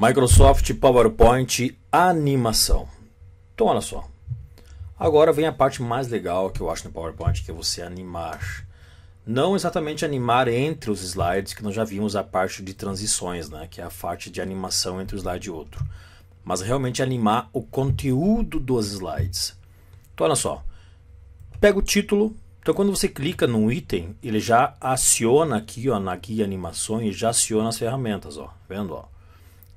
Microsoft PowerPoint Animação. Então, olha só. Agora vem a parte mais legal que eu acho no PowerPoint, que é você animar. Não exatamente animar entre os slides, que nós já vimos a parte de transições, né? que é a parte de animação entre um slide e outro. Mas realmente animar o conteúdo dos slides. Então, olha só. Pega o título. Então, quando você clica num item, ele já aciona aqui ó, na guia animações, já aciona as ferramentas. Ó, vendo? Ó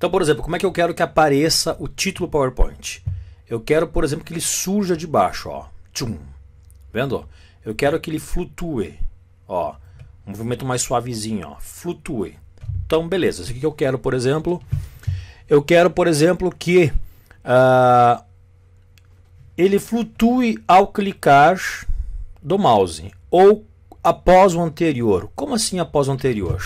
então, por exemplo, como é que eu quero que apareça o título PowerPoint? Eu quero, por exemplo, que ele surja de baixo, ó. Tchum. Vendo? Eu quero que ele flutue, ó. Um movimento mais suavezinho, ó. Flutue. Então, beleza. O que eu quero, por exemplo? Eu quero, por exemplo, que uh, ele flutue ao clicar do mouse ou após o anterior. Como assim após o anterior?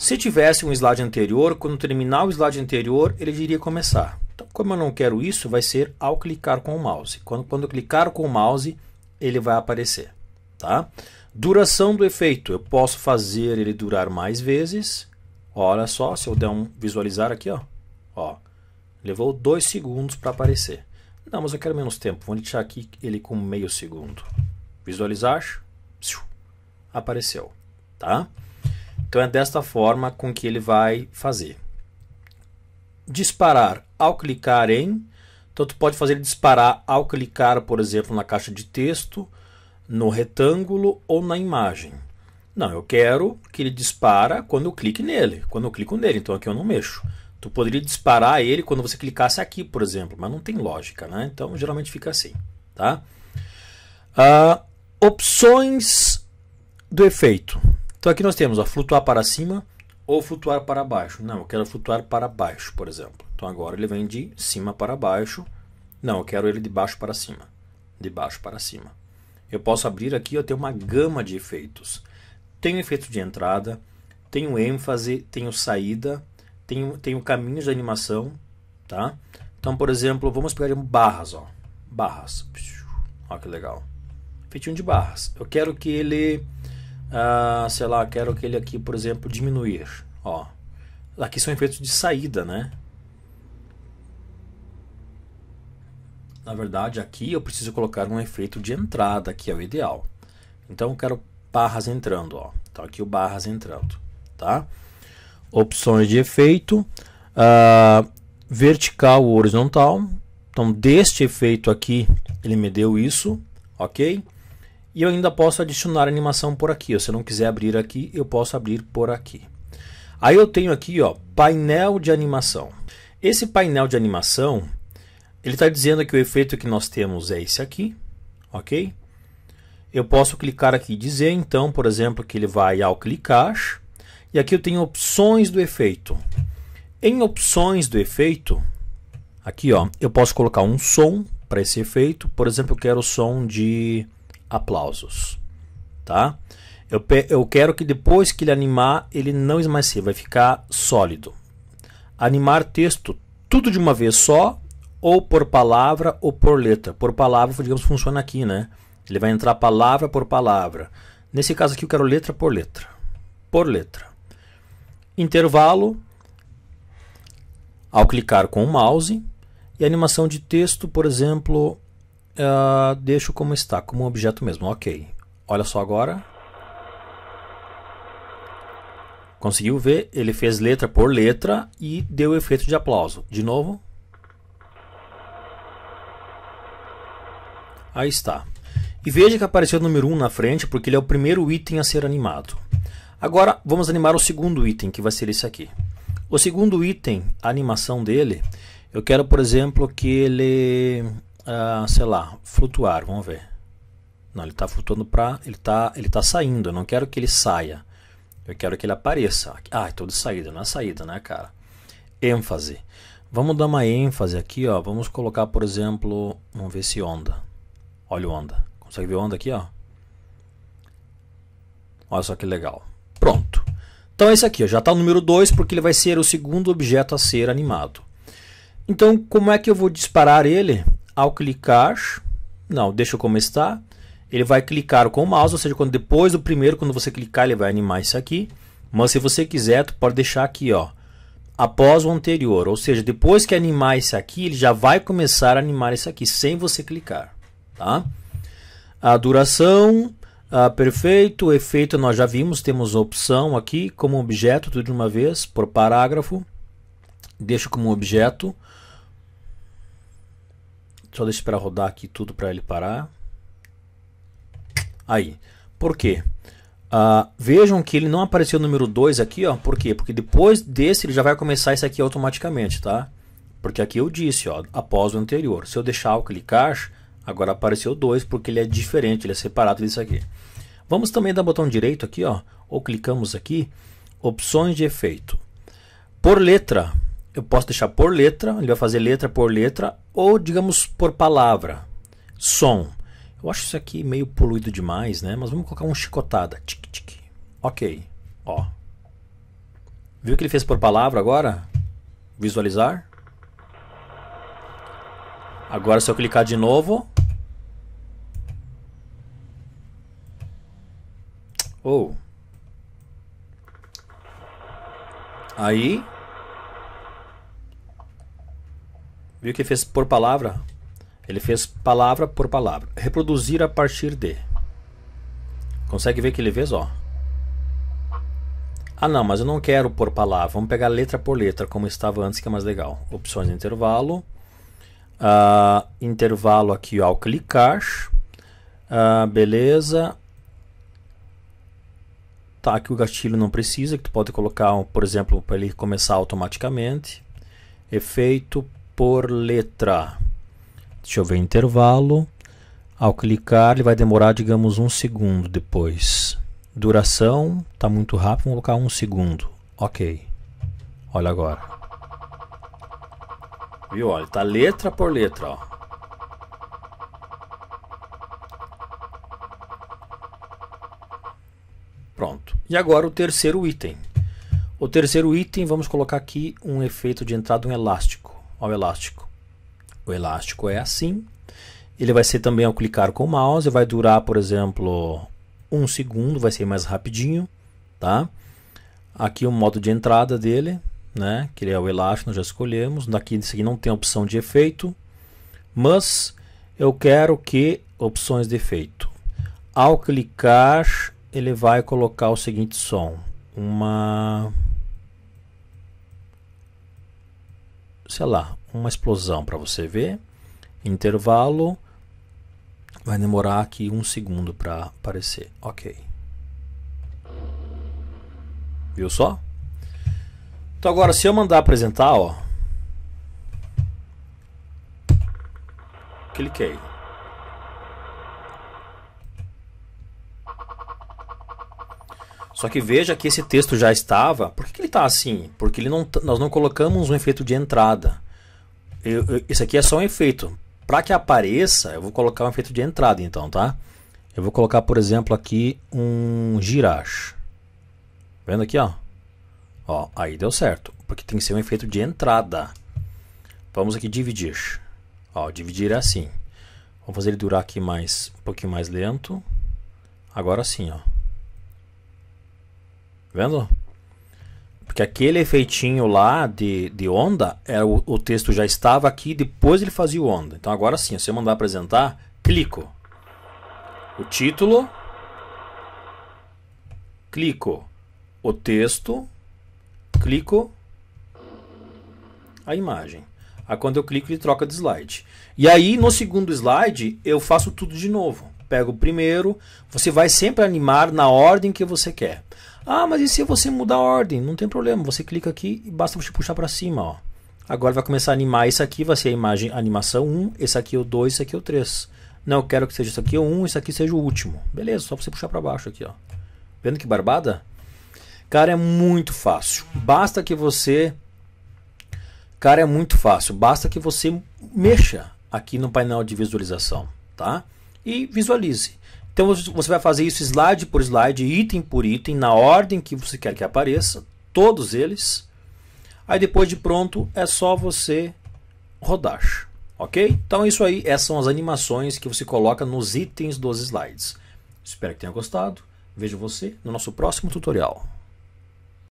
Se tivesse um slide anterior, quando terminar o slide anterior, ele diria começar. Então, como eu não quero isso, vai ser ao clicar com o mouse. Quando, quando eu clicar com o mouse, ele vai aparecer. Tá? Duração do efeito, eu posso fazer ele durar mais vezes. Olha só, se eu der um visualizar aqui, ó, ó levou dois segundos para aparecer. Não, mas eu quero menos tempo, vou deixar aqui ele com meio segundo. Visualizar, apareceu. Tá? Então é desta forma com que ele vai fazer. Disparar ao clicar em. Então tu pode fazer ele disparar ao clicar, por exemplo, na caixa de texto, no retângulo ou na imagem. Não, eu quero que ele dispara quando eu clique nele, quando eu clico nele, então aqui eu não mexo. Tu poderia disparar ele quando você clicasse aqui, por exemplo, mas não tem lógica, né? Então geralmente fica assim, tá? Uh, opções do efeito. Então aqui nós temos ó, flutuar para cima ou flutuar para baixo. Não, eu quero flutuar para baixo, por exemplo. Então agora ele vem de cima para baixo. Não, eu quero ele de baixo para cima. De baixo para cima. Eu posso abrir aqui, eu tenho uma gama de efeitos. Tenho efeito de entrada, tenho ênfase, tenho saída, tenho, tenho caminhos de animação, tá? Então, por exemplo, vamos pegar barras, ó. Barras. Olha que legal. Feitinho de barras. Eu quero que ele ah, sei lá, quero aquele aqui, por exemplo, diminuir. Ó, aqui são efeitos de saída, né? Na verdade, aqui eu preciso colocar um efeito de entrada, que é o ideal. Então, eu quero barras entrando, ó. Então, aqui o barras entrando, tá? Opções de efeito, ah, vertical ou horizontal. Então, deste efeito aqui, ele me deu isso, ok? E eu ainda posso adicionar animação por aqui. Se eu não quiser abrir aqui, eu posso abrir por aqui. Aí eu tenho aqui, ó, painel de animação. Esse painel de animação, ele está dizendo que o efeito que nós temos é esse aqui, ok? Eu posso clicar aqui e dizer, então, por exemplo, que ele vai ao clicar. E aqui eu tenho opções do efeito. Em opções do efeito, aqui ó, eu posso colocar um som para esse efeito. Por exemplo, eu quero o som de aplausos, tá? Eu, eu quero que depois que ele animar, ele não esmaecer, vai ficar sólido. Animar texto tudo de uma vez só, ou por palavra ou por letra. Por palavra, digamos, funciona aqui, né? Ele vai entrar palavra por palavra. Nesse caso aqui eu quero letra por letra. Por letra. Intervalo. Ao clicar com o mouse. E animação de texto, por exemplo, uh, deixo como está, como um objeto mesmo. Ok. Olha só agora. Conseguiu ver? Ele fez letra por letra e deu efeito de aplauso. De novo. Aí está. E veja que apareceu o número 1 na frente, porque ele é o primeiro item a ser animado. Agora vamos animar o segundo item, que vai ser esse aqui. O segundo item, a animação dele, eu quero, por exemplo, que ele é, sei lá, flutuar, vamos ver. Não, ele está flutuando para. Ele está ele tá saindo. Eu não quero que ele saia. Eu quero que ele apareça. Ah, estou é de saída, não é saída, né, cara? ênfase. Vamos dar uma ênfase aqui, ó. Vamos colocar, por exemplo, vamos ver se onda. Olha o onda. Consegue ver onda aqui, ó? Olha só que legal. Pronto. Então esse aqui ó, já está o número 2 porque ele vai ser o segundo objeto a ser animado. Então como é que eu vou disparar ele? ao clicar, não, deixa como está. Ele vai clicar com o mouse, ou seja, quando depois do primeiro, quando você clicar, ele vai animar isso aqui. Mas se você quiser, tu pode deixar aqui, ó, após o anterior, ou seja, depois que animar isso aqui, ele já vai começar a animar isso aqui sem você clicar, tá? A duração, a ah, perfeito, o efeito nós já vimos, temos opção aqui como objeto, tudo de uma vez, por parágrafo, deixo como objeto. Só deixa para rodar aqui tudo para ele parar. Aí. Por quê? Uh, vejam que ele não apareceu o número 2 aqui, ó. Por quê? Porque depois desse ele já vai começar isso aqui automaticamente, tá? Porque aqui eu disse, ó, após o anterior. Se eu deixar o clicar, agora apareceu 2 porque ele é diferente, ele é separado disso aqui. Vamos também dar botão direito aqui, ó, ou clicamos aqui, opções de efeito. Por letra, eu posso deixar por letra, ele vai fazer letra por letra, ou digamos por palavra. Som. Eu acho isso aqui meio poluído demais, né? Mas vamos colocar um chicotada. Tic, tic. Ok. Ó. Viu o que ele fez por palavra agora? Visualizar. Agora se eu clicar de novo. Ou. Oh. Aí Viu que ele fez por palavra? Ele fez palavra por palavra. Reproduzir a partir de. Consegue ver que ele fez? Ó. Ah, não, mas eu não quero por palavra. Vamos pegar letra por letra, como estava antes, que é mais legal. Opções de intervalo. Uh, intervalo aqui ó, ao clicar. Uh, beleza. Tá, aqui o gatilho não precisa, que tu pode colocar, por exemplo, para ele começar automaticamente. Efeito, por letra. Deixa eu ver intervalo. Ao clicar, ele vai demorar, digamos, um segundo depois. Duração, está muito rápido, vou colocar um segundo. Ok. Olha agora. Viu? Olha, está letra por letra. Ó. Pronto. E agora o terceiro item. O terceiro item, vamos colocar aqui um efeito de entrada, um elástico ao elástico. O elástico é assim. Ele vai ser também ao clicar com o mouse, vai durar, por exemplo, um segundo, vai ser mais rapidinho, tá? Aqui o modo de entrada dele, né? Que ele é o elástico, nós já escolhemos. Daqui desse aqui não tem opção de efeito, mas eu quero que opções de efeito. Ao clicar, ele vai colocar o seguinte som: uma sei lá, uma explosão para você ver, intervalo, vai demorar aqui um segundo para aparecer, ok. Viu só? Então agora se eu mandar apresentar, ó, cliquei. Só que veja que esse texto já estava. Por que, que ele está assim? Porque ele não, nós não colocamos um efeito de entrada. Eu, eu, esse aqui é só um efeito. Para que apareça, eu vou colocar um efeito de entrada, então, tá? Eu vou colocar, por exemplo, aqui um girache. Tá vendo aqui, ó? Ó, aí deu certo. Porque tem que ser um efeito de entrada. Vamos aqui dividir. Ó, dividir é assim. Vamos fazer ele durar aqui mais, um pouquinho mais lento. Agora sim, ó. Vendo? Porque aquele efeitinho lá de, de onda, é, o, o texto já estava aqui, depois ele fazia o onda. Então agora sim, se eu mandar apresentar, clico. O título. Clico. O texto. Clico. A imagem. Aí quando eu clico, ele troca de slide. E aí no segundo slide, eu faço tudo de novo pega o primeiro, você vai sempre animar na ordem que você quer. Ah, mas e se você mudar a ordem? Não tem problema, você clica aqui e basta você puxar para cima, ó. Agora vai começar a animar isso aqui, vai ser a imagem animação 1, esse aqui é o 2, esse aqui é o 3. Não, eu quero que seja isso aqui é o 1, isso aqui seja o último. Beleza, só você puxar para baixo aqui, ó. Vendo que barbada? Cara, é muito fácil. Basta que você Cara, é muito fácil. Basta que você mexa aqui no painel de visualização, tá? e visualize. Então você vai fazer isso slide por slide, item por item, na ordem que você quer que apareça, todos eles. Aí depois de pronto é só você rodar, ok? Então é isso aí, essas são as animações que você coloca nos itens dos slides. Espero que tenha gostado, vejo você no nosso próximo tutorial.